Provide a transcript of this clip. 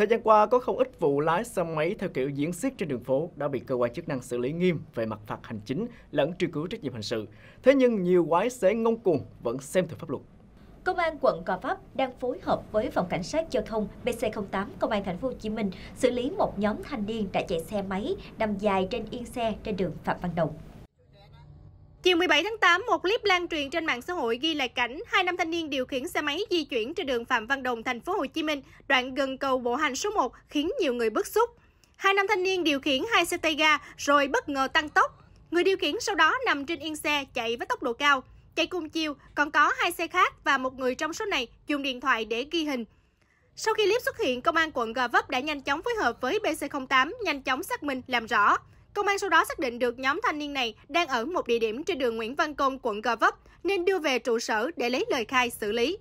Thời gian qua, có không ít vụ lái xe máy theo kiểu diễn xiết trên đường phố đã bị cơ quan chức năng xử lý nghiêm về mặt phạt hành chính lẫn truy cứu trách nhiệm hình sự. Thế nhưng nhiều quái xế ngông cuồng vẫn xem thường pháp luật. Công an quận Gò Vấp đang phối hợp với phòng cảnh sát giao thông BC08 Công an thành phố Hồ Chí Minh xử lý một nhóm thanh niên đã chạy xe máy nằm dài trên yên xe trên đường Phạm Văn Đồng. Chiều 17 tháng 8, một clip lan truyền trên mạng xã hội ghi lại cảnh hai nam thanh niên điều khiển xe máy di chuyển trên đường Phạm Văn Đồng, thành phố Hồ Chí Minh, đoạn gần cầu bộ hành số 1 khiến nhiều người bức xúc. Hai nam thanh niên điều khiển hai xe tay ga rồi bất ngờ tăng tốc. Người điều khiển sau đó nằm trên yên xe chạy với tốc độ cao. Chạy cùng chiều còn có hai xe khác và một người trong số này dùng điện thoại để ghi hình. Sau khi clip xuất hiện, công an quận Gò Vấp đã nhanh chóng phối hợp với BC08 nhanh chóng xác minh làm rõ. Công an sau đó xác định được nhóm thanh niên này đang ở một địa điểm trên đường Nguyễn Văn Công, quận Gò Vấp, nên đưa về trụ sở để lấy lời khai xử lý.